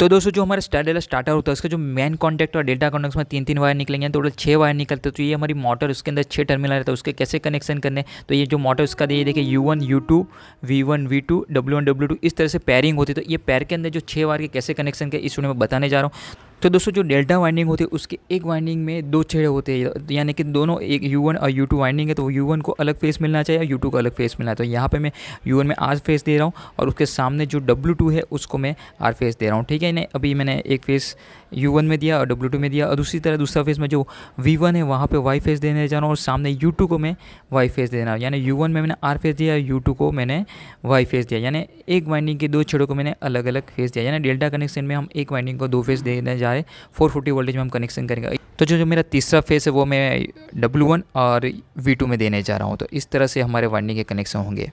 तो दोस्तों जो हमारा स्टैंड स्टार्टर होता है उसका जो मेन कॉन्टैक्ट और डेटा कॉन्टैक्ट में तीन तीन वायर निकलेंगे तो टोटल छः वायर निकलते तो ये हमारी मोटर उसके अंदर छः टर्मिनल रहता है उसके कैसे कनेक्शन करने तो ये जो मोटर उसका ये देखिए U one U two V one V two W one W two इस तरह से पैरिंग होती है तो ये पैर के अंदर जो छः वायर के कैसे कनेक्शन के इस वीडियो में बताने जा रहा हूँ तो दोस्तों जो डेल्टा वाइंडिंग होती है उसके एक वाइंडिंग में दो छेड़े होते हैं यानी कि दोनों एक यू वन और यू टू वाइंडिंग है तो यू वन को अलग फेस मिलना चाहिए और यू टू को अलग फेस मिलना चाहिए तो यहाँ पर मैं यू वन में आर फेस दे रहा हूँ और उसके सामने जो डब्ल्यू टू है उसको मैं आर फेस दे रहा हूँ ठीक है ना अभी मैंने एक फेस यू वन में दिया और डब्ल्यू टू में दिया और दूसरी तरह दूसरा फेस में जो वी वन है वहाँ पर वाई फेस देने जा रहा हूँ और सामने यू टू को मैं वाई फेस देना यानी यू वन में मैंने आर फेस दिया यू टू को मैंने वाई फेस दिया यानी एक वाइंडिंग के दो छेड़ों को मैंने अलग अलग फेस दिया यानी डेल्टा कनेक्शन में हम एक वाइंडिंग को दो फेस देने जा जाए 440 वोल्टेज में हम कनेक्शन करेंगे तो जो जो मेरा तीसरा फेस है वो मैं W1 और V2 में देने जा रहा हूँ तो इस तरह से हमारे वाइंडिंग के कनेक्शन होंगे